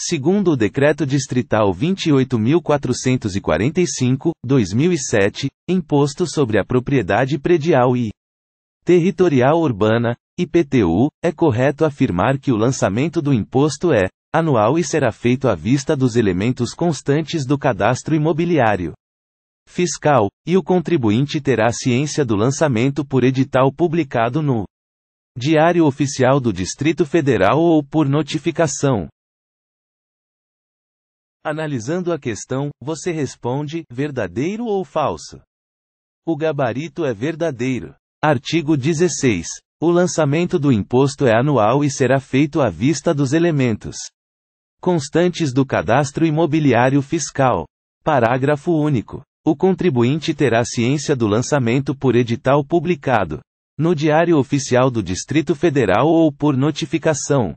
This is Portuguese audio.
Segundo o Decreto Distrital 28.445, 2007, Imposto sobre a Propriedade Predial e Territorial Urbana, IPTU, é correto afirmar que o lançamento do imposto é anual e será feito à vista dos elementos constantes do cadastro imobiliário fiscal, e o contribuinte terá ciência do lançamento por edital publicado no Diário Oficial do Distrito Federal ou por notificação Analisando a questão, você responde: verdadeiro ou falso? O gabarito é verdadeiro. Artigo 16. O lançamento do imposto é anual e será feito à vista dos elementos constantes do cadastro imobiliário fiscal. Parágrafo único. O contribuinte terá ciência do lançamento por edital publicado no Diário Oficial do Distrito Federal ou por notificação